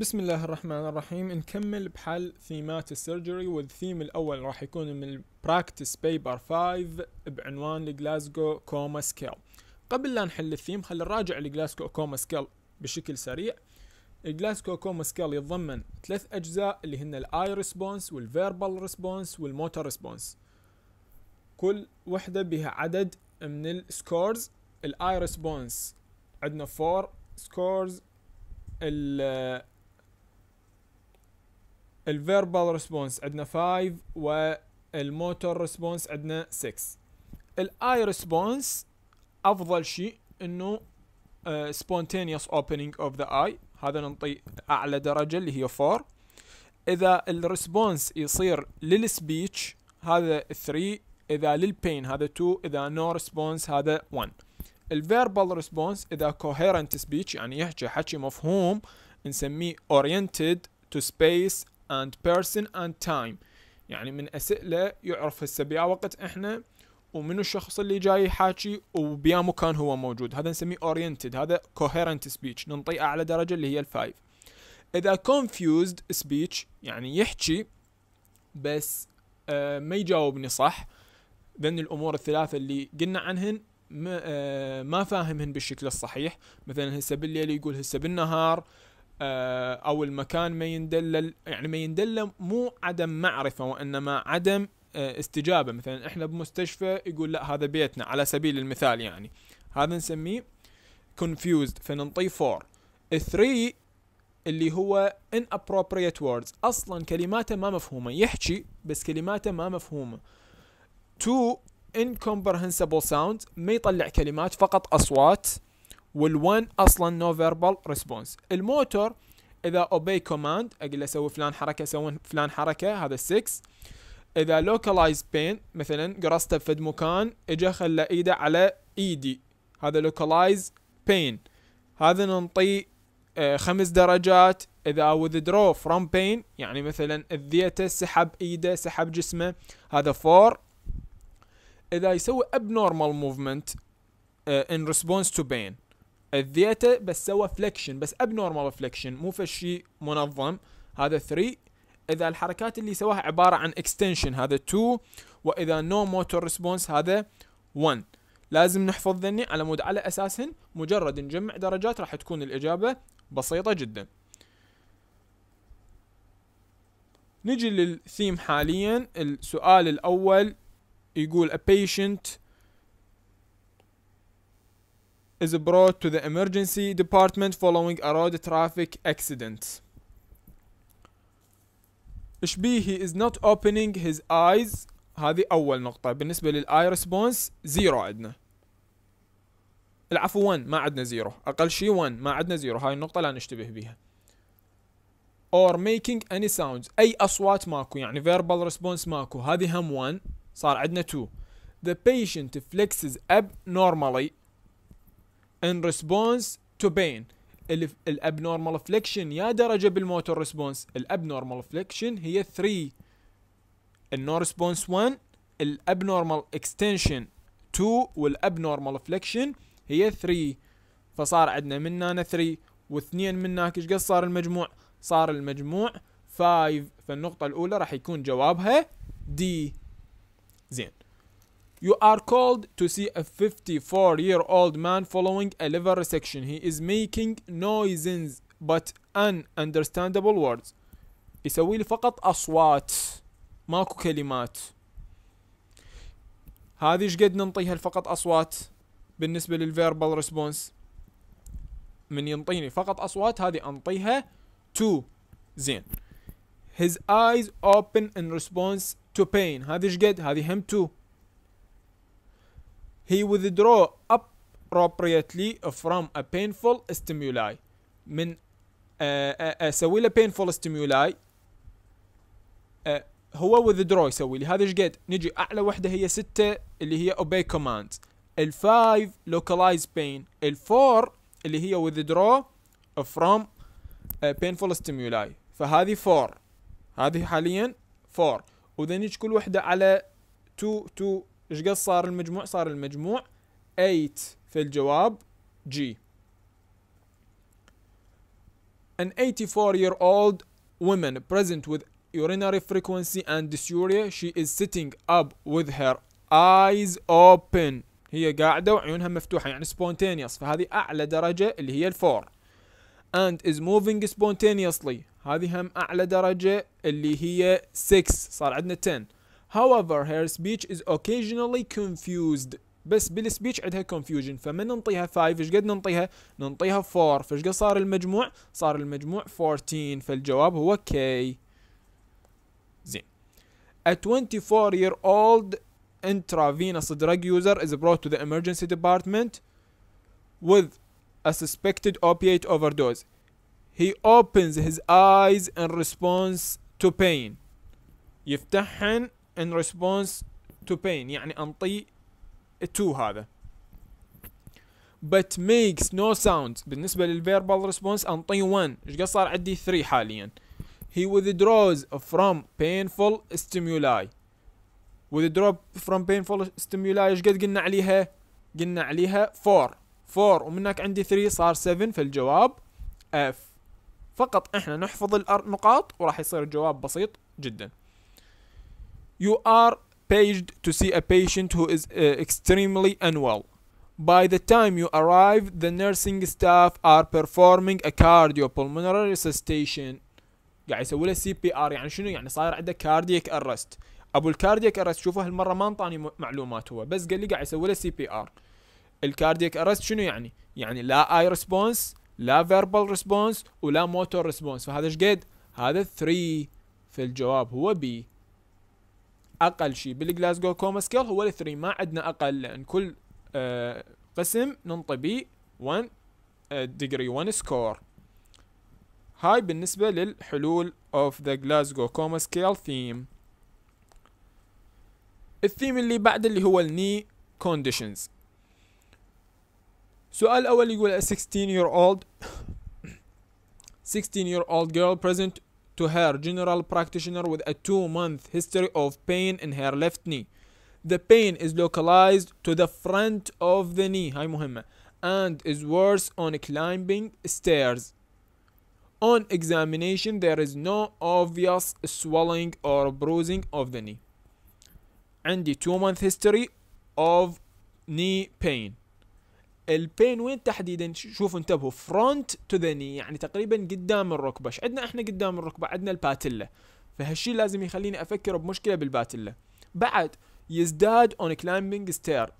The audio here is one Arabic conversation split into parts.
بسم الله الرحمن الرحيم نكمل بحل ثيمات السيرجري والثيم الأول راح يكون من البراكتس بيبر 5 بعنوان الجلاسكو كوما سكيل قبل لا نحل الثيم خلينا نراجع الجلاسكو كوما سكيل بشكل سريع الجلاسكو كوما سكيل يتضمن ثلاث أجزاء اللي هن الآي ريسبونس والفيربال ريسبونس والموتور ريسبونس كل وحدة بها عدد من السكورز الاي ريسبونس عندنا 4 سكورز الفيربال ريسبونس عندنا 5 والموتور ريسبونس عندنا 6 الاي ريسبونس افضل شيء انه سبونتينيوس اوبننج اوف ذا اي هذا نعطي اعلى درجه اللي هي 4 اذا الريسبونس يصير للسبيتش هذا 3 اذا للبين هذا 2 اذا نو no ريسبونس هذا 1 الفيربال ريسبونس اذا coherent speech يعني يحكي حكي مفهوم نسميه oriented to space and person and time يعني من أسئلة يعرف هسه بيا وقت احنا ومنو الشخص اللي جاي يحاكي وبيا مكان هو موجود هذا نسميه oriented هذا coherent speech ننطي أعلى درجة اللي هي الفايف إذا confused speech يعني يحكي بس آه ما يجاوبني صح ذن الأمور الثلاثة اللي قلنا عنهن ما, آه ما فاهمهن بالشكل الصحيح مثلا هسه بالليل يقول هسه بالنهار آه، او المكان ما يندلل يعني ما يندل مو عدم معرفه وانما عدم آه، استجابه مثلا احنا بمستشفى يقول لا هذا بيتنا على سبيل المثال يعني هذا نسميه confused فننطيه 4 3 اللي هو inappropriate words اصلا كلماته ما مفهومه يحكي بس كلماته ما مفهومه 2 incomprehensible sounds ما يطلع كلمات فقط اصوات وال1 اصلا نو فيربال ريسبونس الموتور اذا اوبي كوماند اقول له سوي فلان حركه سوي فلان حركه هذا 6 اذا لوكالايز بين مثلا قرصته في مكان اجى خلى ايده على ايدي هذا لوكالايز بين هذا ننطي آه، خمس درجات اذا withdraw from pain يعني مثلا اذيته سحب ايده سحب جسمه هذا 4 اذا يسوي abnormal movement آه، in response to pain اذيته بس سوى فليكشن بس اب نورمال فليكشن مو فشي منظم هذا 3 اذا الحركات اللي سواها عباره عن اكستنشن هذا 2 واذا نو موتور ريسبونس هذا 1 لازم نحفظ ذني على مود على اساسهن مجرد نجمع درجات راح تكون الاجابه بسيطه جدا نجي للثيم حاليا السؤال الاول يقول a patient is brought to the emergency department following a road traffic accident. he is not opening his eyes هذه أول نقطة بالنسبة للآي ريسبونس زيرو عندنا العفو 1 ما عندنا زيرو أقل شيء 1 ما عندنا زيرو هاي النقطة لا نشتبه بيها or making any sounds أي أصوات ماكو يعني verbal response ماكو هذه هم 1 صار عندنا 2 the patient flexes abnormally ان ريسبونس تو بين abnormal فليكشن يا درجه بالموتور ريسبونس abnormal فليكشن هي 3 النو ريسبونس 1 abnormal اكستنشن 2 abnormal فليكشن هي 3 فصار عندنا من هنا 3 واثنين من هناك ايش قد صار المجموع صار المجموع 5 فالنقطه الاولى راح يكون جوابها دي زين You are called to see a 54 year old man following a liver resection. He is making noises but ununderstandable words. يسوي لي فقط اصوات ماكو كلمات. هذه ايش قد ننطيها فقط اصوات بالنسبه للفيربال ريسبونس؟ من ينطيني فقط اصوات هذه انطيها تو زين. His eyes open in response to pain. هذه ايش قد؟ هذه هم تو he withdraw appropriately from a painful stimuli من اسوي له painful stimuli هو withdraw يسوي لي هذا ايش قد نجي اعلى وحده هي 6 اللي هي obey command ال5 localize pain ال4 اللي هي withdraw from painful stimuli فهذه 4 هذه حاليا 4 وذا نجي كل وحده على 2 2 ايش قد صار المجموع صار المجموع 8 في الجواب G. An 84 year old woman present with urinary frequency and dysuria she is sitting up with her eyes open هي قاعدة وعيونها مفتوحة يعني spontaneous فهذه أعلى درجة اللي هي الفور and is moving spontaneously هذه هم أعلى درجة اللي هي 6 صار عندنا 10 however her speech is occasionally confused بس بالسبيتش عندها confusion. فما ننطيها 5 ايش قد ننطيها ننطيها 4 فايش قد صار المجموع صار المجموع 14 فالجواب هو K. زين A 24 year old intravenous drug user is brought to the emergency department with a suspected opiate overdose. He opens his eyes in response to pain. يفتحن يعني ان ريسبونس تو بين يعني انطي تو هذا but makes no sound بالنسبة للverbal response أنطي 1 إيش قد صار عندي 3 حاليا he withdraws from painful stimuli withdraw from painful stimuli إيش قد قلنا عليها قلنا عليها 4 4 ومن هناك عندي 3 صار 7 فالجواب F فقط احنا نحفظ النقاط وراح يصير الجواب بسيط جدا You are paged to see a patient who is uh, extremely unwell. By the time you arrive, the nursing staff are performing a cardiopulmonary resuscitation. قاعد يسوي له سي بي ار يعني شنو يعني صاير عنده كاردييك ارست ابو الكاردييك ارست شوفوا هالمره ما انطاني معلومات هو بس قال لي قاعد يسوي له سي بي ار الكاردييك ارست شنو يعني يعني لا اي ريسبونس لا فيربال ريسبونس ولا موتور ريسبونس فهذا ايش قد هذا 3 في الجواب هو بي اقل شيء بالجلاسجو كوما سكيل هو الثري ما عندنا اقل لان كل آه، قسم ننطي بيه 1 ديجري 1 سكور هاي بالنسبة للحلول اوف ذا جلاسجو كوما سكيل ثيم الثيم اللي بعد اللي هو الني كونديشنز سؤال اول يقول 16 year old 16 year old girl present to her general practitioner with a two month history of pain in her left knee. The pain is localized to the front of the knee, and is worse on climbing stairs. On examination, there is no obvious swelling or bruising of the knee. and the two month history of knee pain. البين وين تحديدا شوفوا انتبهوا فرونت تو ذا ني يعني تقريبا قدام الركبه ايش عندنا احنا قدام الركبه عندنا الباتيلا فهالشيء لازم يخليني افكر بمشكله بالباتيلا بعد يزداد اون كلايمبنج ستير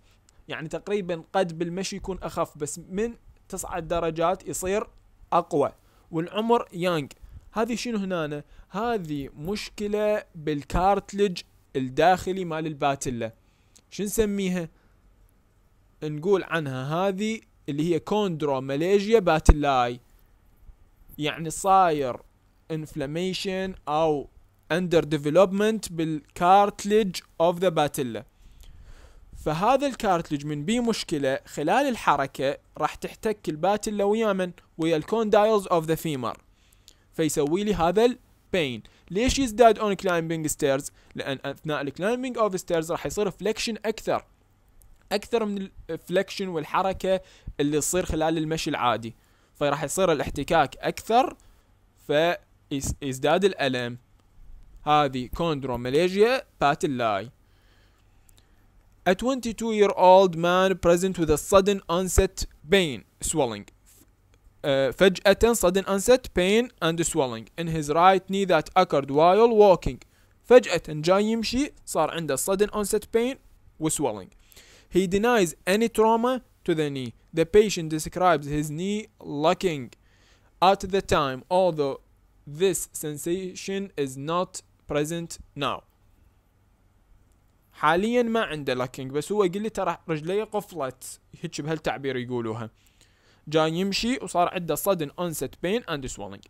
يعني تقريبا قد بالمشي يكون اخف بس من تصعد درجات يصير اقوى والعمر يانج هذه شنو هنا هذه مشكله بالكارتلج الداخلي مال الباتيلا شو نسميها نقول عنها هذه اللي هي كوندرو ماليجيا باتلاي يعني صاير انفلاميشن او اندر ديفلوبمنت بالكارتلج اوف ذا باتلا فهذا الكارتلج من بيه مشكلة خلال الحركة راح تحتك الباتيلا ويا من ويا الكوندايلز اوف ذا فيمر فيسوي لي هذا البين ليش يزداد اون كلايمبينج ستيرز لان اثناء الكلايمبينج اوف ستيرز راح يصير فليكشن اكثر اكثر من الفلكشن والحركه اللي تصير خلال المشي العادي فراح يصير الاحتكاك اكثر فيزداد الالم هذه كوندروماليجيا باتيلاي A 22 year old man present with a sudden onset pain swelling فجأة sudden onset pain and swelling in his right knee that occurred while walking فجأة جاي يمشي صار عنده sudden onset pain وswelling He denies any trauma to the knee. The patient describes his knee locking at the time, although this sensation is not present now. حاليا ما عنده لكينج بس هو يقول لي ترى رجليه قفلت هيك بهالتعبير يقولوها جاي يمشي وصار عنده sudden onset pain and swelling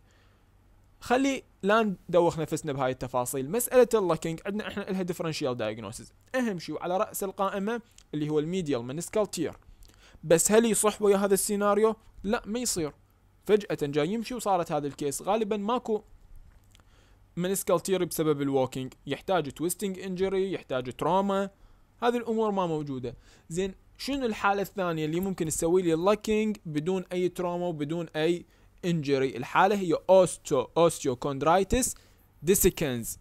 خلي لا ندوخ نفسنا بهاي التفاصيل مساله اللكينج عندنا احنا لها ديفرنشيال دايجنوسيس اهم شيء وعلى راس القائمه اللي هو الميديال منسكال تير بس هل يصح ويا هذا السيناريو لا ما يصير فجاه جاي يمشي وصارت هذا الكيس غالبا ماكو منسكال تير بسبب الووكينج يحتاج تويستنج انجري يحتاج تروما هذه الامور ما موجوده زين شنو الحاله الثانيه اللي ممكن تسوي لي اللكينج بدون اي تروما وبدون اي انجري الحالة هي اوستو اوستيوكوندرايتس ديسيكنز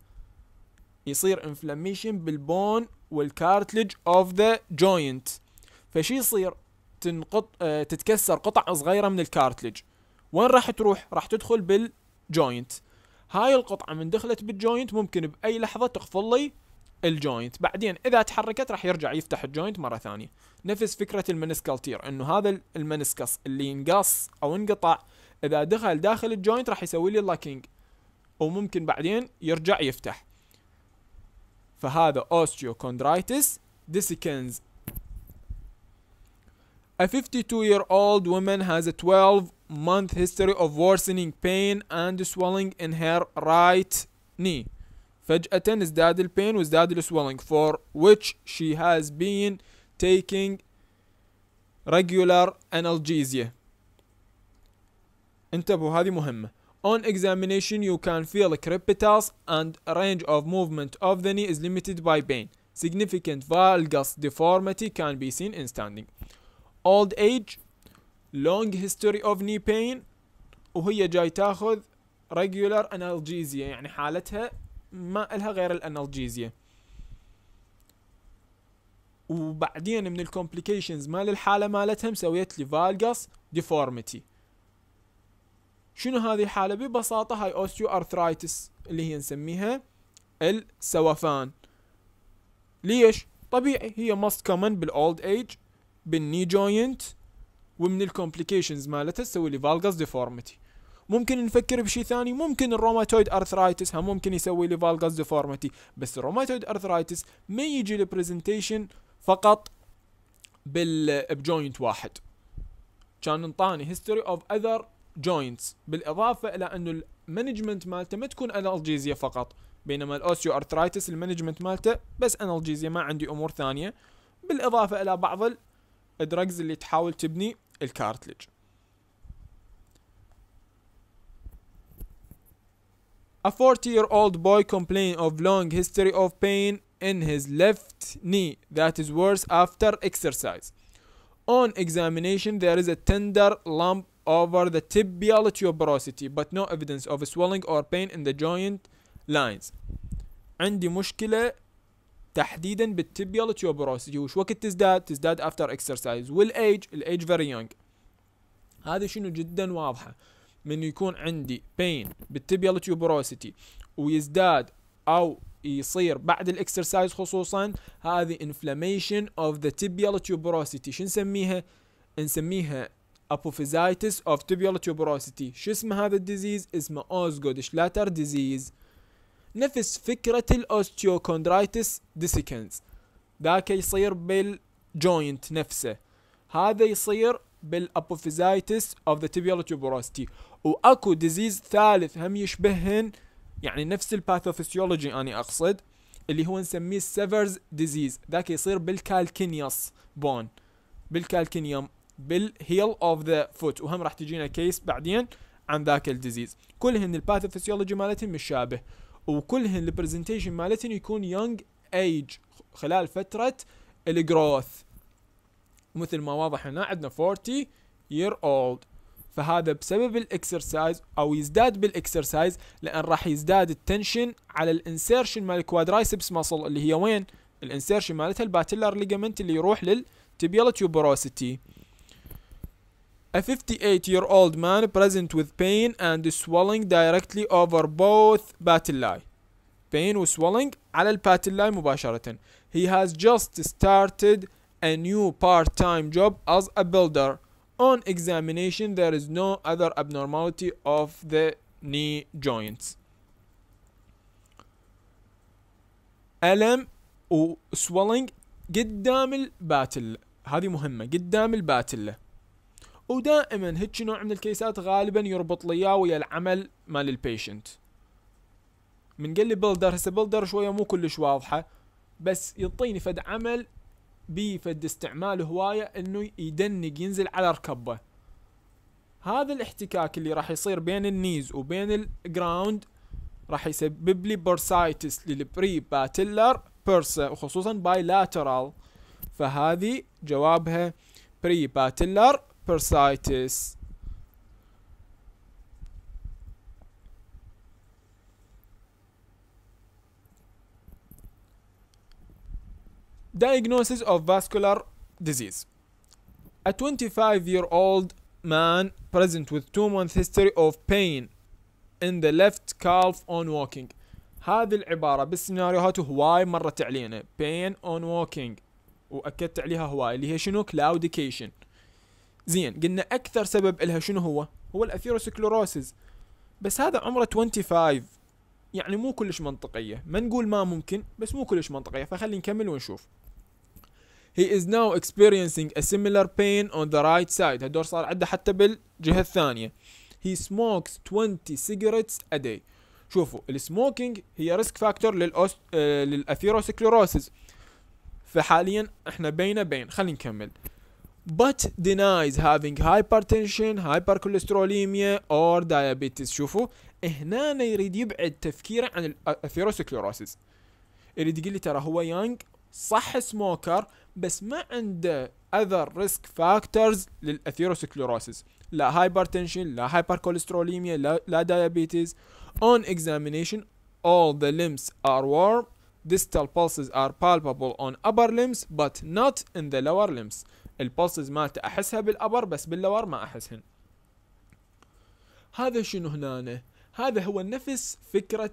يصير انفلاميشن بالبون والكارتلج اوف ذا جوينت فشي يصير تنقط اه تتكسر قطع صغيرة من الكارتلج وين راح تروح راح تدخل بالجوينت هاي القطعة من دخلت بالجوينت ممكن بأي لحظة تقفل لي الجوينت بعدين اذا تحركت راح يرجع يفتح الجوينت مره ثانيه نفس فكره المنسكالتير انه هذا المنسكس اللي ينقص او انقطع اذا دخل داخل الجوينت راح يسوي لي لوكينج وممكن بعدين يرجع يفتح فهذا اوستيوكوندرايتس ديسيكنز A 52 year old woman has a 12 month history of worsening pain and swelling in her right knee. فجأة ازداد ال pain وازداد swelling for which she has been taking regular analgesia انتبهوا هذه مهمة On examination you can feel crepitus and range of movement of the knee is limited by pain. Significant valgus deformity can be seen in standing. Old age long history of knee pain وهي جاي تاخذ regular analgesia يعني حالتها ما لها غير الانالجيزيا وبعدين من الكومبليكيشنز مال الحاله مالتها مسويت لي فالجاس ديفورميتي شنو هذه الحاله ببساطه هاي اوستيو ارثرايتس اللي هي نسميها السوفان ليش طبيعي هي ماست كومن بالاولد ايج بالني جوينت ومن الكومبليكيشنز مالتها تسوي لي فالجاس ديفورميتي ممكن نفكر بشيء ثاني ممكن الروماتويد ارثرايتس هم ممكن يسوي لي فالجاس ديفورميتي بس الروماتويد ارثرايتس ما يجي البرزنتيشن فقط بالجوينت بجوينت واحد كان انطاني هيستوري اوف اذر جوينتس بالاضافه الى انه المانجمنت مالته ما تكون انالجيزيا فقط بينما الاوسيو ارثرايتس المانجمنت مالته بس انالجيزيا ما عندي امور ثانيه بالاضافه الى بعض الدرجز اللي تحاول تبني الكارتلج A 40 year old boy complained of long history of pain in his left knee that is worse after exercise. On examination, there is a tender lump over the tibial tuberosity but no evidence of swelling or pain in the joint lines عندي مشكلة تحديدا بالتبيال tuberosity وش وقت تزداد تزداد after exercise والايج age very young هذا شنو جدا واضحة من يكون عندي pain بالتبيال tuberosity ويزداد او يصير بعد الاكسرسايز خصوصا هذه inflammation of the tibial tuberosity شو نسميها نسميها apophysitis of tibial tuberosity شو اسم هذا الديزيز اسمه اوزجودش Schlatter ديزيز نفس فكرة الاوستيوكوندرايتس ديسيكنز ذاك يصير بالجوينت نفسه هذا يصير بالابوفيزايتس اوف ذا tibial tuberosity واكو ديزيز ثالث هم يشبهن يعني نفس الباثوفيسيولوجي اني اقصد اللي هو نسميه severs ديزيز ذاك يصير بالكالكينيوس بون بالكالكينيوم بالهيل اوف ذا فوت وهم راح تجينا كيس بعدين عن ذاك الديزيز كلهن الباثوفيسيولوجي مالتهم مشابه وكلهن البرزنتيشن مالتهم يكون يونج ايج خلال فتره الجروث مثل ما واضح هنا عندنا 40 year old فهذا بسبب الاكسرسايز او يزداد بالاكسرسايز لان راح يزداد التنشن على الانسيرشن مال الكوادرايسبس ماسل اللي هي وين الانسيرشن مالتها الباتيلر ليجمنت اللي يروح للتبيال تيوبروسيتي A 58 year old man present with pain and swelling directly over both patellae. Pain و swelling على الباتلاي مباشرة. He has just started a new part-time job as a builder. On examination there is no other abnormality of the knee joints. ألم و قدام الباتل هذه مهمة قدام البَاتِلِ. ودائما هيك نوع من الكيسات غالبا يربط لي اياه ويا العمل مال البيشنت من قال لي بلدر هسه بلدر شويه مو كلش واضحه بس يعطيني فد عمل فد استعمال هوايه انه يدنق ينزل على ركبه هذا الاحتكاك اللي راح يصير بين النيز وبين الجراوند راح يسبب لي بورسايتس للبري باتيلر بيرسا وخصوصا باي لاترال فهذه جوابها بري باتيلر bursitis diagnosis of vascular disease a 25 year old man present with two month history of pain in the left calf on walking هذه العبارة بالسيناريوهات هواي مرة تعلينا. pain on walking وأكدت عليها هواي اللي هي شنو claudication زين قلنا اكثر سبب لها شنو هو هو الاثيروسكلوروسيس بس هذا عمره 25 يعني مو كلش منطقيه ما نقول ما ممكن بس مو كلش منطقيه فخلي نكمل ونشوف He is now experiencing a similar pain on the right side هالدور صار عنده حتى بالجهة الثانية He smokes 20 cigarettes a day شوفوا السموكينج هي ريسك فاكتور للأوس... آه فحاليا احنا بين بين خلينا نكمل but denies having hypertension hypercholesterolemia or diabetes شوفوا هنا يريد يبعد تفكيره عن الاثيروسكليروسيس يريد يقول لي ترى هو يانج صح سموكر بس ما عنده other risk factors للاثيروسكليروسيس لا hypertension لا hypercholesterolemia لا, لا diabetes on examination all the limbs are warm distal pulses are palpable on upper limbs but not in the lower limbs البلسز مالته احسها بالابر بس باللور ما احسهن هذا شنو هنا هذا هو نفس فكرة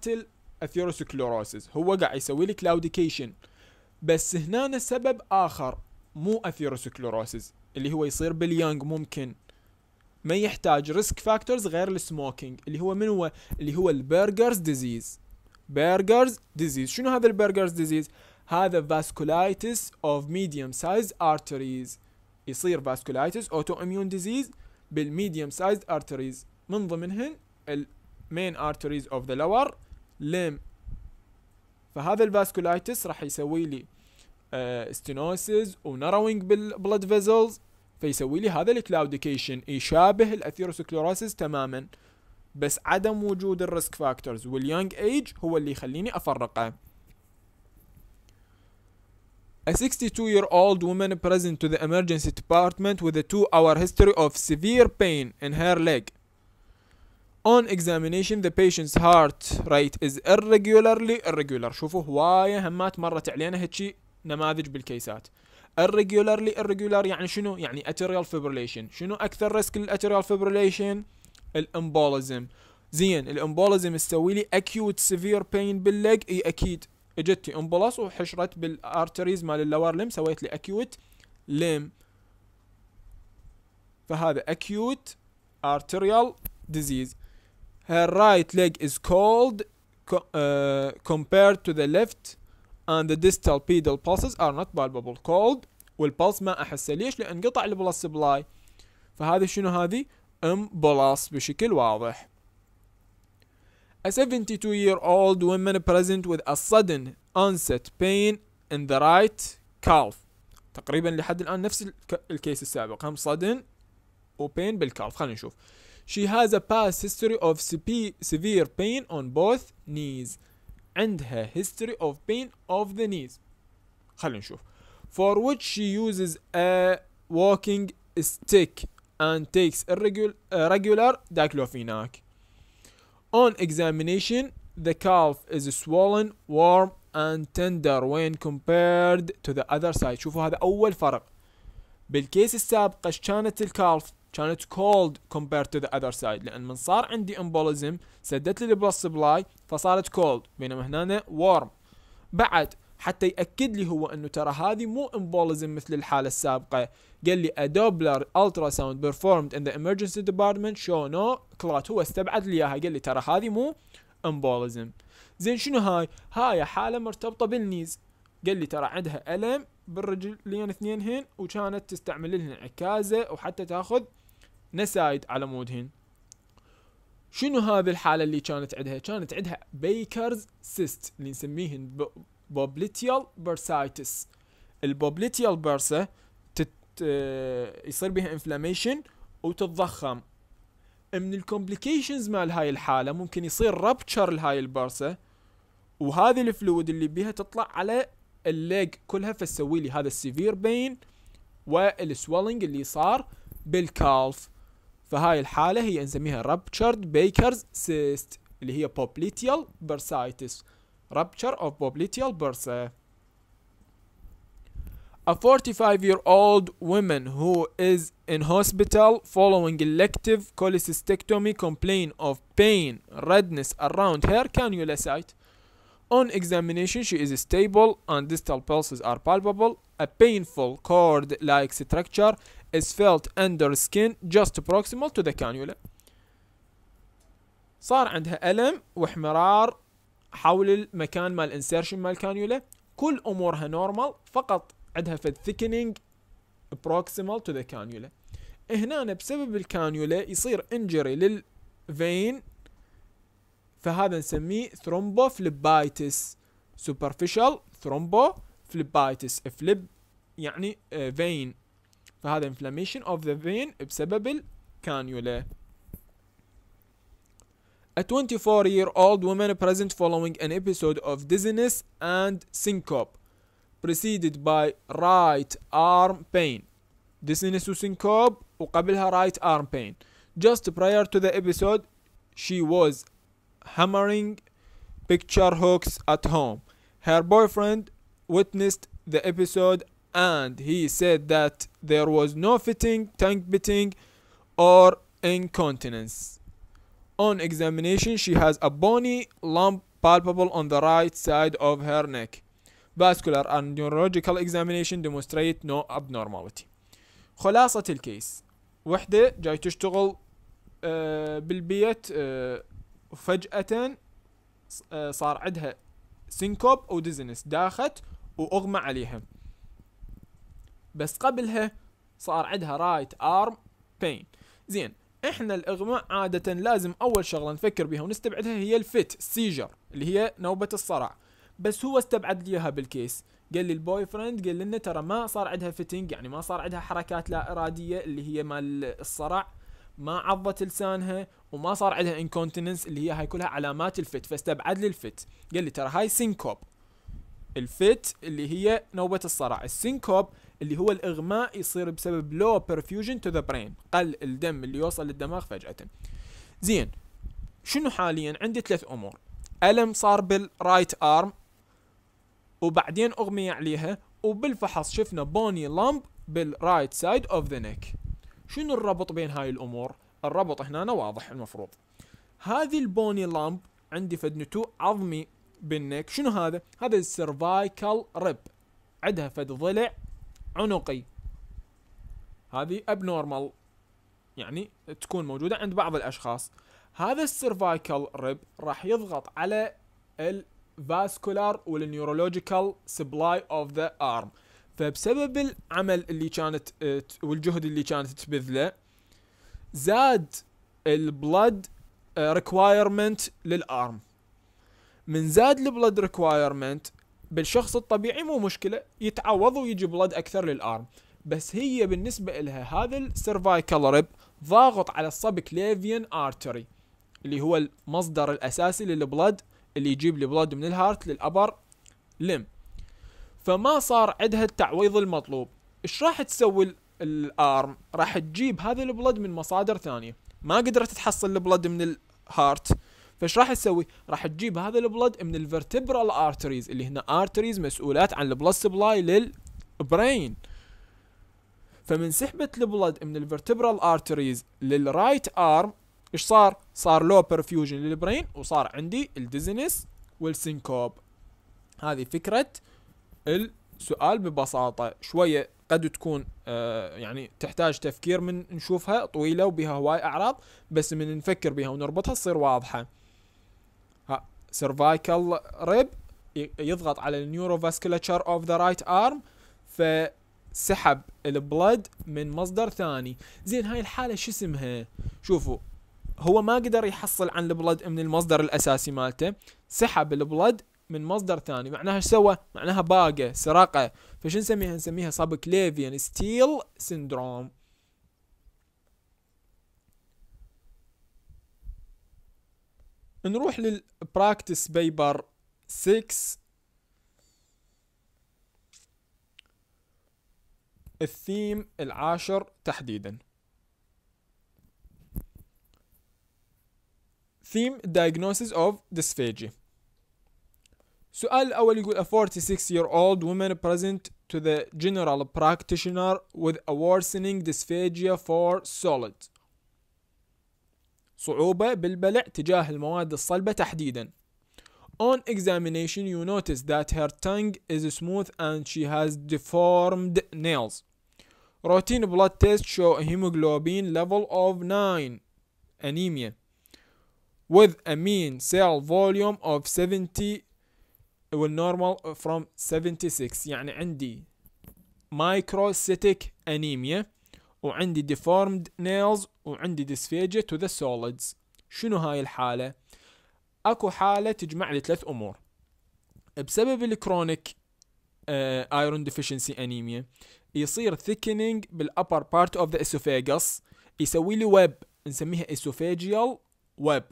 الاثيروسكلوروسيس هو قاعد يسوي لك لاوديكيشن بس هنا سبب اخر مو اثيروسكلوروسيس اللي هو يصير باليانج ممكن ما يحتاج ريسك فاكتورز غير السموكينج اللي هو من هو اللي هو البرجرز ديزيز برجرز ديزيز شنو هذا البرجرز ديزيز هذا فاسكولايتس اوف ميديوم سايز ارتريز يصير فاسكولايتس اوتو اميون ديزيز بالميديوم سايز ارتريز من ضمنهن المين ارتريز اوف ذا لور ليم فهذا الفاسكولايتس راح يسوي لي ستينوسز ونروينج بالبلد فيزلز فيسوي لي هذا الكلاوديكيشن يشابه الاثيروسكلوروسيس تماما بس عدم وجود الريسك فاكتورز واليونج ايج هو اللي يخليني افرقه A 62-year-old woman present to the emergency department with a two-hour history of severe pain in her leg. On examination the patient's heart rate is irregularly irregular شوفوا هواية همات مرت علينا هيجي نماذج بالكيسات irregularly irregular يعني شنو؟ يعني atrial fibrillation شنو أكثر ريسك للarterial fibrillation؟ الامبوليزم زين الامبوليزم يسوي لي acute severe pain بالليج؟ اي اكيد اجتي امبولس وحشرت بالارتريز مال اللور لم سويت لي اكيوت لم فهذا acute arterial disease her right leg is cold uh, compared to the left and the distal pedal pulses are not palpable cold والبلس ما احسه ليش لان قطع البلس سبلاي فهذه شنو هذه امبولاس بشكل واضح A 72 year old woman present with a sudden onset pain in the right calf تقريبا لحد الآن نفس الكيس السابق هم صدن وبين بالكالف خلينا نشوف She has a past history of severe pain on both knees عندها history of pain of the knees خلينا نشوف for which she uses a walking stick and takes regular diclofenac on examination, the calf is swollen, warm and tender when compared to the other side شوفوا هذا أول فرق بالكيس السابق ايش كانت الكالف كانت cold compared to the other side لأن من صار عندي embolism سدت لي البلس سبلاي فصارت cold بينما هنا warm بعد حتى ياكد لي هو انه ترى هذه مو امبوليزم مثل الحاله السابقه قال لي ادوبلر الترا ساوند بيرفورمد ان ذا امرجنسي ديبارتمنت شو نو كلات هو استبعد لي اياها قال لي ترى هذه مو امبوليزم زين شنو هاي هاي حاله مرتبطه بالنيز قال لي ترى عندها الم بالرجلين اثنينهن وكانت تستعمل لهن عكازه وحتى تاخذ نسايد على مودهن شنو هذه الحاله اللي كانت عندها كانت عندها بيكرز سيست اللي نسميهن بوبليتيال بيرسايتس البوبليتيال بيرسا آه، يصير بها انفلاميشن وتتضخم من الكومبليكيشنز مال هاي الحاله ممكن يصير ربتشر لهاي البرسه وهذه الفلويد اللي بيها تطلع على الليج كلها فتسوي لي هذا السيفير بين والسوالينج اللي صار بالكالف فهاي الحاله هي نسميها رابتشرد بيكرز سيست اللي هي بوبليتيال برسايتس Rupture of Popliteal Bursa. A 45-year-old woman who is in hospital following elective cholecystectomy complained of pain, redness around her cannula site. On examination, she is stable and distal pulses are palpable. A painful cord-like structure is felt under skin just proximal to the cannula. صار عندها ألم واحمرار حول المكان مال الانسيرشن مال الكانيولا كل امورها نورمال فقط عندها فد ثيكنينج بروكسيمال تو ذا كانيولا هنا بسبب الكانيولا يصير انجري للفين فهذا نسميه ثرومبو فليبايتس سوبرفيشال ثرومبو فليبايتس فليب يعني فين آه، فهذا انفلاميشن اوف ذا فين بسبب الكانيولا a 24 year old woman present following an episode of dizziness and syncope, preceded by right arm pain. Dizziness وسyncope وقبلها right arm pain. Just prior to the episode, she was hammering picture hooks at home. Her boyfriend witnessed the episode and he said that there was no fitting, tank biting, or incontinence. On examination, she has a bony lump palpable on the right side of her neck. Vascular and neurological examination demonstrate no abnormality. خلاصة الكيس وحدة جاي تشتغل بالبيت آه وفجأة صار عندها سينكوب أو ديزنس داخت وأغمى عليها بس قبلها صار عندها رايت ارم بين زين احنا الاغماء عاده لازم اول شغله نفكر بها ونستبعدها هي الفت السيجر اللي هي نوبه الصرع بس هو استبعد لي اياها بالكيس قال لي البوي فريند قال لنا ترى ما صار عندها فيتنج يعني ما صار عندها حركات لا اراديه اللي هي مال الصرع ما عضت لسانها وما صار عندها انكونتيننس اللي هي هاي كلها علامات الفت فاستبعد لي الفت قال لي ترى هاي سينكوب الفت اللي هي نوبة الصرع السينكوب اللي هو الاغماء يصير بسبب لو perfusion تو ذا برين قل الدم اللي يوصل للدماغ فجاه زين شنو حاليا عندي ثلاث امور الم صار بالرايت ارم وبعدين اغمي عليها وبالفحص شفنا بوني لامب بالرايت سايد اوف ذا نيك شنو الربط بين هاي الامور الربط هنا واضح المفروض هذه البوني لامب عندي فد نتوء عظمي بالنك شنو هذا هذا السيرفايكال ريب عندها فد ضلع عنقي هذه ابنورمال يعني تكون موجودة عند بعض الأشخاص هذا السيرفايكل ريب راح يضغط على الفاسكولار والنيورولوجيكال سبلاي اوف ذا ارم فبسبب العمل اللي كانت آه، والجهد اللي كانت تبذله زاد البلد ريكوايرمنت للارم من زاد البلد ريكوايرمنت بالشخص الطبيعي مو مشكله يتعوض ويجي بلد اكثر للارم بس هي بالنسبه لها هذا السيرفايكال ريب ضاغط على الصبك ليفيان ارتري اللي هو المصدر الاساسي للبلد اللي يجيب البلد من الهارت للابر لم فما صار عندها التعويض المطلوب ايش راح تسوي الارم راح تجيب هذا البلد من مصادر ثانيه ما قدرت تحصل البلد من الهارت فايش راح تسوي راح تجيب هذا البلد من الفرتبرال ارتريز اللي هنا ارتريز مسؤولات عن البلد سبلاي للبرين فمن سحبة البلد من الفرتبرال ارتريز للرايت ارم ايش صار صار لو برفيوجن للبرين وصار عندي الديزنس والسينكوب هذه فكرة السؤال ببساطة شوية قد تكون آه يعني تحتاج تفكير من نشوفها طويلة وبها هواي أعراض بس من نفكر بها ونربطها تصير واضحة سيرفايكال ريب يضغط على فاسكولاتشر اوف ذا رايت ارم فسحب البلد من مصدر ثاني زين هاي الحاله شو اسمها شوفوا هو ما قدر يحصل عن البلد من المصدر الاساسي مالته سحب البلد من مصدر ثاني معناها ايش سوى معناها باقه سرقه فشو نسميها نسميها سابكليفيان ستيل سيندروم نروح للبراكتس بيبر 6 الثيم العاشر تحديدا ثيم diagnosis of dysphagia السؤال الأول يقول a 46 year old woman present to the general practitioner with a worsening dysphagia for solid صعوبة بالبلع تجاه المواد الصلبة تحديدا. On examination you notice that her tongue is smooth and she has deformed nails. Routine blood test show a hemoglobin level of 9 anemia with a mean cell volume of 70 normal from 76 يعني عندي microcytic anemia وعندي deformed nails وعندي dysphagia to the solids شنو هاي الحالة؟ اكو حالة تجمع لي ثلاث امور بسبب الكرونيك ايرون ديفيشنسي انيميا يصير بالـ بالابر بارت اوف ذا اسوفاجس يسوي لي ويب نسميها اسوفاجيال ويب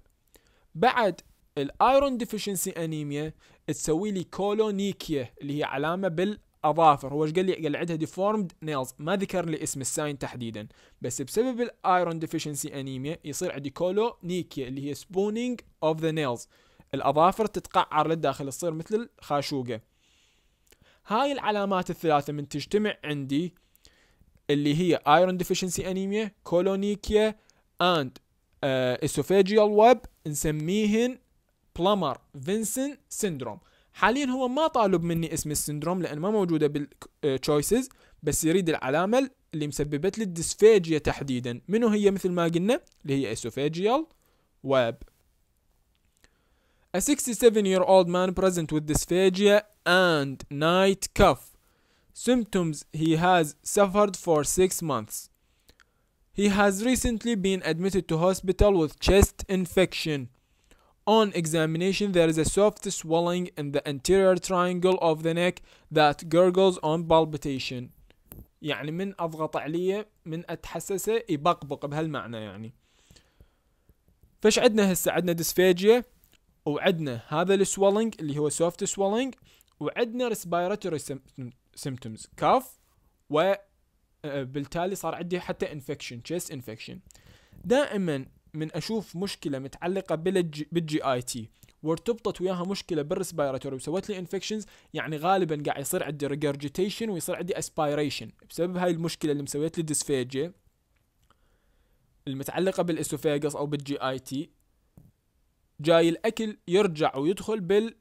بعد الايرون ديفيشنسي انيميا تسوي لي كولونيكيا اللي هي علامه بال الاظافر هو ايش قال لي قال عندها ديفورمد نيلز ما ذكر لي اسم الساين تحديدا بس بسبب الايرون ديفيشنسي انيميا يصير عندي كولو نيكيا اللي هي سبونينج اوف ذا نيلز الاظافر تتقعر للداخل تصير مثل الخاشوقه هاي العلامات الثلاثه من تجتمع عندي اللي هي ايرون ديفيشنسي انيميا كولونيكيا اند اسوفيجيال ويب نسميهن بلمر فينسن سيندروم حاليا هو ما طالب مني اسم السندروم لان ما موجوده بالتشويسز بس يريد العلامه اللي مسببت لي الديسفاجيا تحديدا منو هي مثل ما قلنا اللي هي اسوفاجيال واب A 67 year old man present with dysphagia and night cough. Symptoms he has suffered for six months. He has recently been admitted to hospital with chest infection. On examination, there is a soft swelling in the anterior triangle of the neck that gurgles on palpitation. يعني من أضغط عليه من أتحسسه يبقبق بهالمعنى يعني فش عندنا هسه عندنا dysphagia وعندنا هذا ال swelling اللي هو soft swelling وعندنا respiratory symptoms cough وبالتالي صار عندي حتى infection chest infection. دائما من اشوف مشكله متعلقه بالجي اي تي وارتبطت وياها مشكله بالريسبيراتوري وسوت لي انفكشنز يعني غالبا قاعد يصير عندي ريجرجيتيشن ويصير عندي اسبيريشن بسبب هاي المشكله اللي مسويت لي ديسفيجيا المتعلقه بالاسوفاجس او بالجي اي تي جاي الاكل يرجع ويدخل بال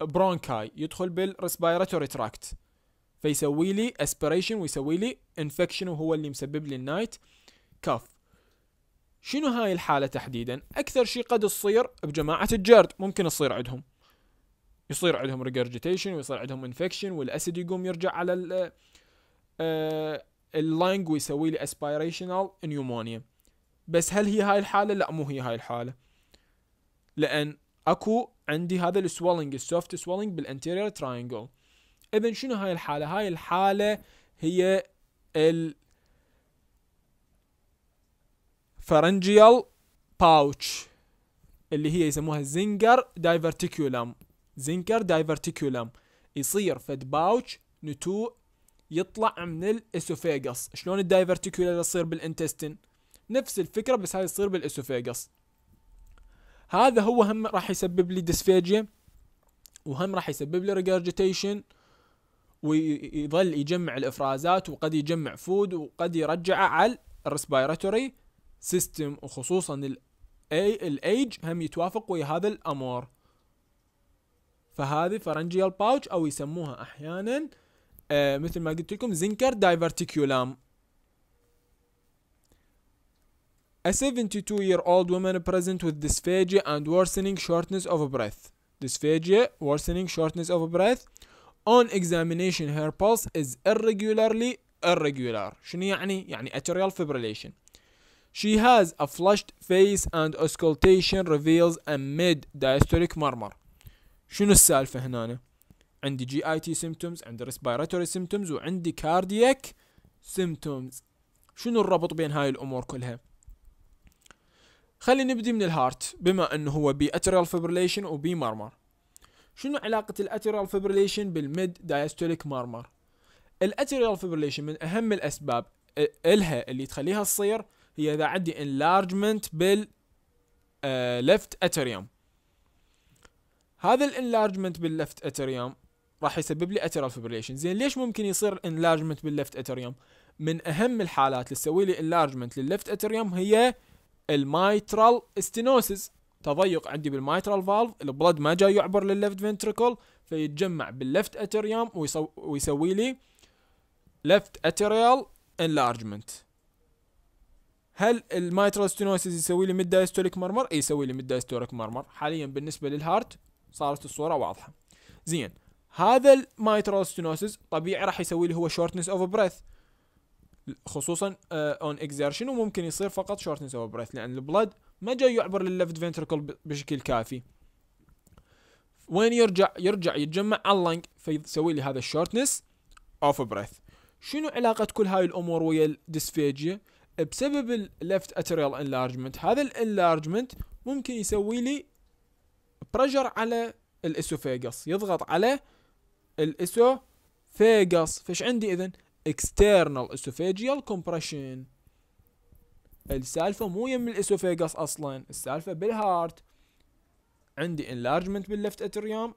برونكاي آه، يدخل بالريسبيراتوري تراكت فيسوي لي اسبيريشن ويسوي لي انفكشن وهو اللي مسبب لي النايت كاف شنو هاي الحالة تحديدا أكثر شيء قد تصير بجماعة الجرد ممكن تصير عندهم يصير عندهم ريجرجيتيشن ويصير عندهم انفكشن والاسيد يقوم يرجع على ال آه، اللانج ويسوي لي اسبيريشنال نيومونيا بس هل هي هاي الحاله لا مو هي هاي الحاله لان اكو عندي هذا السوالينج السوفت سوالينج بالانتيرير تراينجل اذا شنو هاي الحاله هاي الحاله هي فرنجيال باوتش اللي هي يسموها زنجر دايفرتيكولم زنجر دايفرتيكولم يصير فد باوتش نتوء يطلع من الاسوفيجاس شلون الدايفرتيكولا يصير بالانتستين نفس الفكره بس هاي يصير بالاسوفيجاس هذا هو هم راح يسبب لي ديسفيجيا وهم راح يسبب لي ريجرجيتيشن ويظل يجمع الافرازات وقد يجمع فود وقد يرجعه على الريسبيراتوري سيستم وخصوصا الايج هم يتوافق ويا هذا الامر فهذه فرنجيال باوتش او يسموها احيانا آه مثل ما قلت لكم زنكر دايفرتيكولام A 72 year old woman present with dysphagia and worsening shortness of breath. Dysphagia, worsening shortness of breath. On examination her pulse is irregularly irregular. شنو يعني؟ يعني atrial fibrillation. She has a flushed face and auscultation reveals a mid diastolic murmur. شنو السالفة هنا؟ عندي جي اي تي symptoms عندي respiratory symptoms وعندي cardiac symptoms شنو الربط بين هاي الامور كلها؟ خلينا نبدي من الهارت بما انه هو بي اتريال فبريليشن وبي مرمر شنو علاقة الاتريال فبريليشن بالميد دايستوليك مرمر؟ الاتريال فبريليشن من اهم الاسباب الها اللي تخليها تصير هي اذا عندي enlargement بال آه، left atrium هذا الانلارجمنت باللفت اتريوم راح يسبب لي اترال فيبريشن زين ليش ممكن يصير انلارجمنت باللفت اتريوم من اهم الحالات اللي تسوي لي انلارجمنت لللفت اتريوم هي المايترال استينوسيس تضيق عندي بالمايترال فالف البلد ما جاي يعبر لللفت فنتريكل فيتجمع باللفت اتريوم ويسوي لي لفت اتريال انلارجمنت هل المايترال ستينوسيس يسوي لي ميد دايستوليك مرمر؟ اي يسوي لي ميد دايستوليك مرمر، حاليا بالنسبه للهارت صارت الصوره واضحه. زين هذا المايترال ستينوسيس طبيعي راح يسوي لي هو شورتنس اوف بريث خصوصا اون آه، اكزيرشن وممكن يصير فقط شورتنس اوف بريث لان البلد ما جاي يعبر للليفت فنتركل بشكل كافي. وين يرجع؟ يرجع يتجمع على اللنج فيسوي لي هذا الشورتنس اوف بريث. شنو علاقة كل هاي الامور ويا الديسفيجيا؟ بسبب اللفت اتريال انلارجمنت هذا الانلارجمنت ممكن يسوي لي برجر على الاسوفيجاس يضغط على الاسوفيجاس فش عندي اذن external esophageal compression السالفة مو يم الاسوفيجاس اصلا السالفة بالهارت عندي انلارجمنت باللفت اتريوم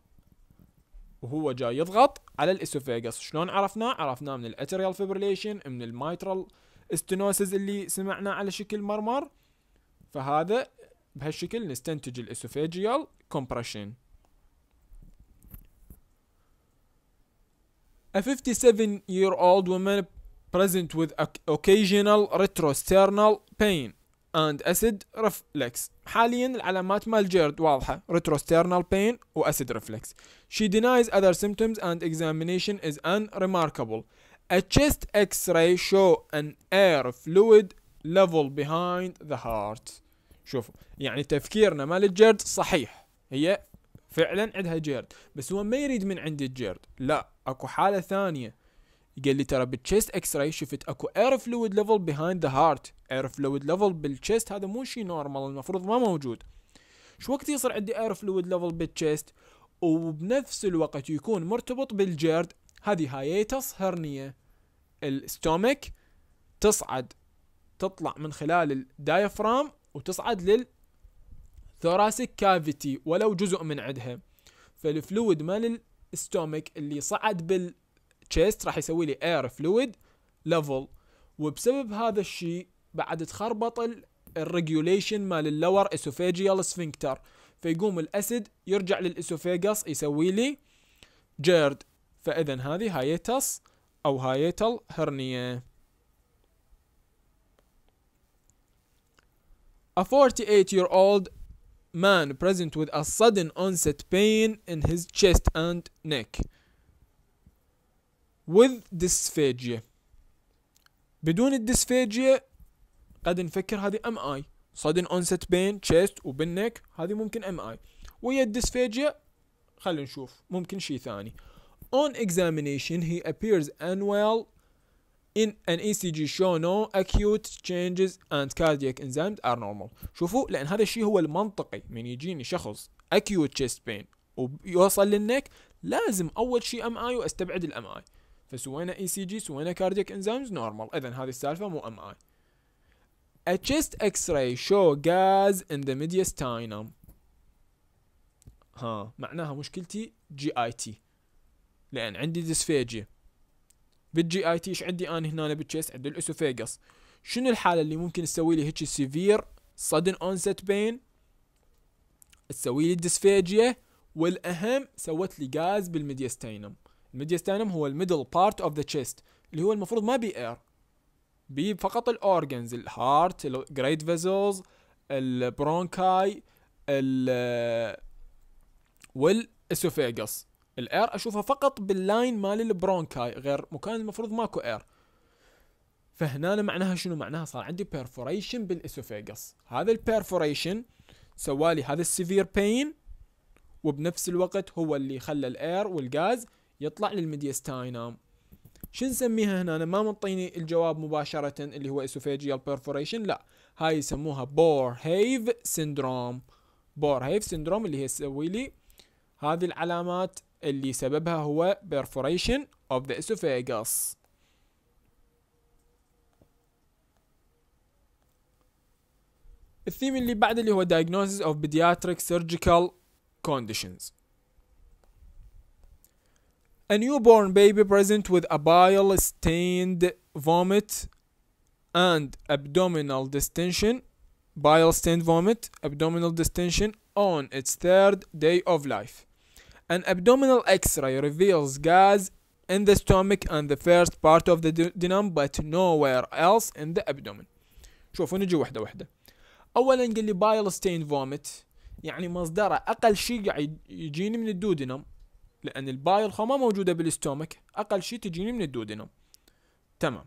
وهو جاي يضغط على الاسوفيجاس شلون عرفناه عرفناه من الاتريال فيبريليشن من الميترال الستنوسز اللي سمعنا على شكل مرمر فهذا بهالشكل نستنتج الاسوفيجيال كومبريشن A 57 year old woman present with occasional retrosternal pain and acid reflex حاليا العلامات مال جيرد واضحة retrosternal pain و acid reflex she denies other symptoms and examination is unremarkable A chest X-ray show an air fluid level behind the heart شوفوا يعني تفكيرنا مال الجرد صحيح هي فعلا عندها جرد بس هو ما يريد من عندي الجرد لا اكو حالة ثانية قال لي ترى بالتشيست اكس راي شفت اكو اير فلويد ليفل بيهايند ذا هارت اير فلويد ليفل بالتشيست هذا مو شيء نورمال المفروض ما موجود شو وقت يصير عندي اير فلويد ليفل بالتشيست وبنفس الوقت يكون مرتبط بالجرد هذه هايتس هرنية الستومك تصعد تطلع من خلال الدايفرام وتصعد لل ثوراسيك كافيتي ولو جزء من عندها فالفلويد مال الستومك اللي صعد بالتشيست راح يسوي لي اير فلويد ليفل وبسبب هذا الشيء بعد تخربط الريجوليشن مال اللور اسوفيجيال سفنكتر فيقوم الاسيد يرجع للاسوفيجاس يسوي لي جيرد فإذا هذه هايتس أو هايتل هرنية 48 year old man present with a sudden onset pain in his chest and neck with dysphagia بدون الديسفاجيا قد نفكر هذه ام اي sudden onset pain chest وبالنك هذه ممكن ام اي ويا الديسفاجيا خلينا نشوف ممكن شيء ثاني On examination, he appears unwell in an ECG show no acute changes and cardiac enzymes are normal شوفوا لأن هذا الشيء هو المنطقي من يجيني شخص acute chest pain ويوصل للنك لازم أول شيء ام اي واستبعد الام اي فسوينا ECG سوينا cardiac enzymes normal اذا هذه السالفه مو ام اي A chest x-ray show gas in the mediastinum ها معناها مشكلتي جي اي تي لان عندي ديسفاجيا بالجي اي تي ايش عندي انا هنا بالتشيست عندي الاسوفيجس شنو الحاله اللي ممكن تسوي لي هيك سيفير صدن اونست بين تسوي لي ديسفاجيا والاهم سوت لي غاز بالميديستينم الميديستينم هو الميدل بارت اوف ذا تشيست اللي هو المفروض ما بي اير بي فقط الاورجنز الهارت الجريد فيزلز البرونكاي ال والاسوفيجس الاير اشوفها فقط باللاين مال البرونكاي غير مكان المفروض ماكو اير فهنا معناها شنو معناها صار عندي بيرفوريشن بالاسوفيجس هذا البيرفوريشن سوالي هذا السيفير بين وبنفس الوقت هو اللي خلى الاير والغاز يطلع للميديستاينم شو نسميها هنا أنا ما منطيني الجواب مباشرة اللي هو اسوفيجيال بيرفوريشن لا هاي يسموها بور هيف سيندروم بور هيف سيندروم اللي هي تسوي لي هذه العلامات اللي سببها هو perforation of the esophagus الثيم اللي بعده اللي هو diagnosis of pediatric surgical conditions A newborn baby present with a bile stained vomit and abdominal distension bile stained vomit abdominal distension on its third day of life An abdominal X-ray reveals gas in the stomach and the first part of the duodenum but nowhere else in the abdomen. شوفوا نجي واحدة واحدة. اولا قال لي bile stain vomit يعني مصدره اقل شيء يجيني من الدودنم لان البايل خو ما موجوده بالاستومك اقل شيء تجيني من الدودنم. تمام.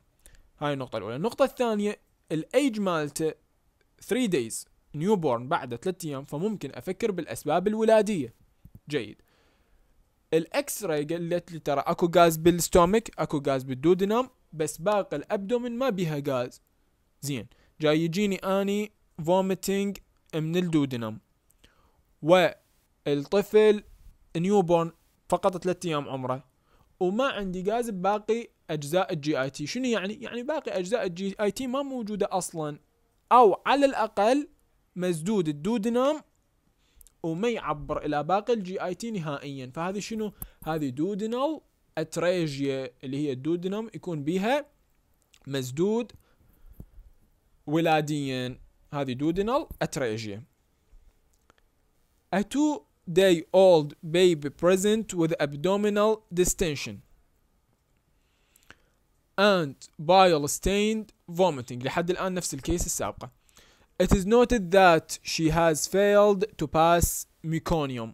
هاي النقطة الأولى، النقطة الثانية الايج مالته 3 دايز نيو بورن بعد 3 ايام فممكن افكر بالاسباب الولادية. جيد. الاكس راي قالت لي ترى اكو غاز بالستومك اكو غاز بالدودنم بس باقي الابدومن ما بيها غاز زين جاي يجيني اني فوميتنج من الدودنم والطفل نيوبورن فقط ثلاثة ايام عمره وما عندي غاز بباقي اجزاء الجي اي تي شنو يعني يعني باقي اجزاء الجي اي تي ما موجوده اصلا او على الاقل مسدود الدودنم وما يعبر الى باقي الجي اي تي نهائيا فهذه شنو هذه دودنال اتريجيا اللي هي الدودنم يكون بها مسدود ولاديا هذه دودنال اتريجيا A two day old baby present with abdominal distension and bile stained vomiting لحد الآن نفس الكيس السابقة It is noted that she has failed to pass meconium.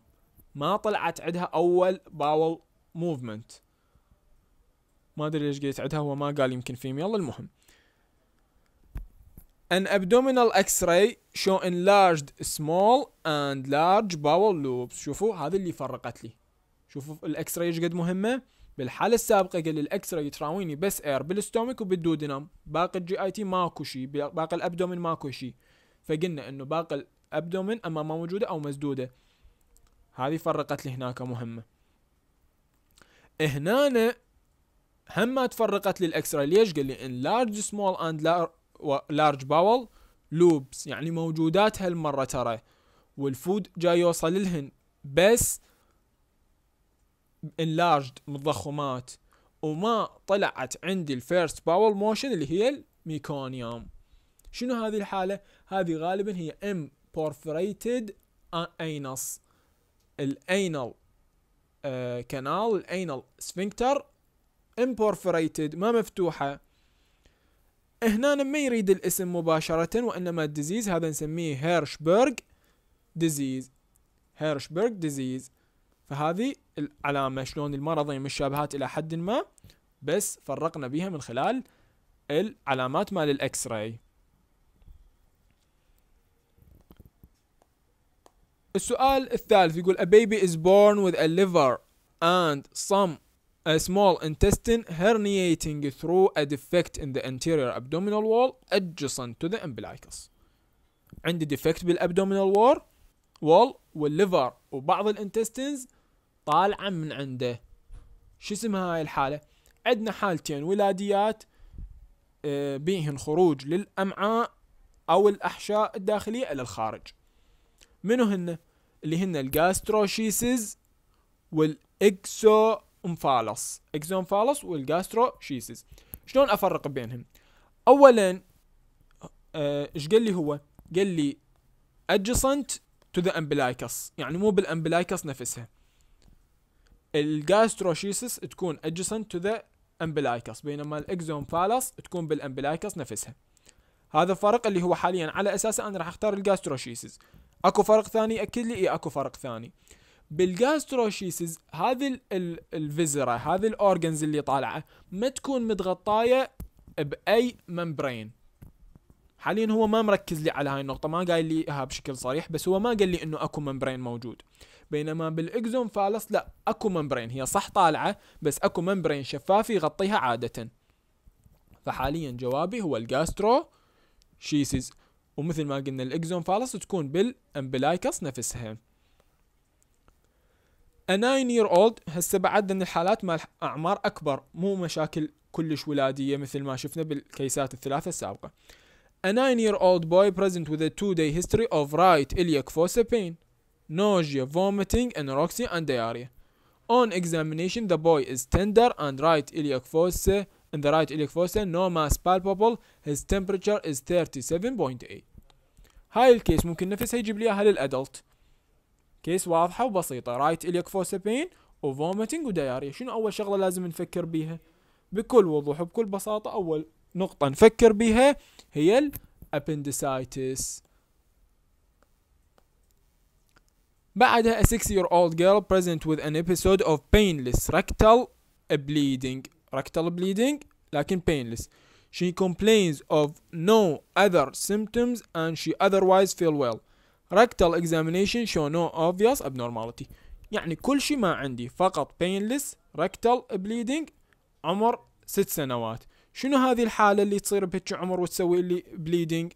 ما طلعت عندها أول bowel movement. ما أدري ليش قلت عندها هو ما قال يمكن في يلا المهم. An abdominal x-ray show enlarged small and large bowel loops. شوفوا هذا اللي فرقت لي. شوفوا الاكس راي ايش قد مهمه. بالحالة السابقة قال الاكس راي تراويني بس اير بالستومك وبالدودنم. باقي الجي اي تي ماكو شيء. باقي الأبدومين ماكو شيء. فقلنا انه باقي الابدومن اما ما موجوده او مسدوده هذه فرقت لي هناك مهمه هنا هم ما تفرقت لي الاكسرا ليش قال لي ان لارج سمول اند لارج باول لوبس يعني موجودات هالمره ترى والفود جاي يوصل لهن بس انلارجد متضخمات وما طلعت عندي الفيرست باول موشن اللي هي الميكونيوم شنو هذه الحالة؟ هذه غالبا هي ام بورفريتد اينس الاينال آه كانال الاينال سفنكتر امبورفريتد ما مفتوحة هنا ما يريد الاسم مباشرة وإنما الديزيز هذا نسميه هيرشبرغ ديزيز هيرشبرغ ديزيز فهذه العلامة شلون المرض مشابهات إلى حد ما بس فرقنا بها من خلال العلامات مال الأكس راي السؤال الثالث يقول a baby is born with a liver and some a small intestine herniating through a defect in the anterior abdominal wall adjacent to the umbilicus عندي defect بالabdominal wall wall والليفر وبعض الانتستينز طالعه من عنده شو اسمها هاي الحاله عندنا حالتين ولاديات بيهن خروج للامعاء او الاحشاء الداخليه الى الخارج منو هن اللي هن الجاستروشيسز والاكسو امفالس اكزومفالس والجاستروشيسز شلون افرق بينهم اولا آه، ايش قال لي هو قال لي adjacent to the umbilicus يعني مو بالامبلايكس نفسها الجاستروشيسس تكون adjacent to the umbilicus بينما الاكزومفالس تكون بالامبلايكس نفسها هذا الفرق اللي هو حاليا على اساسه انا راح اختار الجاستروشيسز اكو فرق ثاني اكد لي اي اكو فرق ثاني بالجاستروشيسز هذه الفيزرا هذه الاورجنز اللي طالعه ما تكون متغطايه باي ممبرين حاليا هو ما مركز لي على هاي النقطة ما قال لي اياها بشكل صريح بس هو ما قال لي انه اكو ممبرين موجود بينما بالاكزون فالس لا اكو ممبرين هي صح طالعة بس اكو ممبرين شفاف يغطيها عادة فحاليا جوابي هو الجاسترو شيسز ومثل ما قلنا الاكزون فالس تكون بالامبلايكس نفسها A 9 year old هسه بعد ان الحالات مال اعمار اكبر مو مشاكل كلش ولاديه مثل ما شفنا بالكيسات الثلاثه السابقه. A 9 year old boy present with a 2 day history of right iliac fossa pain, nausea, vomiting, anorexia and diarrhea. On examination the boy is tender and right iliac fossa In the right fossa, no mass palpable. His temperature is 37.8. هاي الكيس ممكن نفسها يجيب لي اياها للادلت. كيس واضحة وبسيطة. right pain, و vomiting و diarrhea. شنو أول شغلة لازم نفكر بيها؟ بكل وضوح وبكل بساطة أول نقطة نفكر بيها هي الابندسايتس. بعدها a six year old girl present with an episode of painless rectal bleeding rectal bleeding لكن painless she complains of no other symptoms and she otherwise feel well rectal examination show no obvious abnormality يعني كل شيء ما عندي فقط painless rectal bleeding عمر ست سنوات شنو هذه الحالة اللي تصير بهيك عمر وتسوي لي بليدنج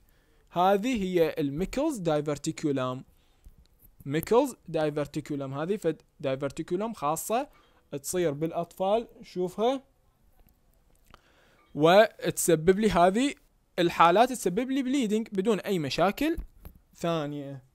هذه هي الميكلز دايفرتيكولام ميكلز دايفرتيكولام هذه فد دايفرتيكولام خاصة تصير بالأطفال شوفها وتسبب لي هذه الحالات تسبب لي بليدنج بدون اي مشاكل ثانيه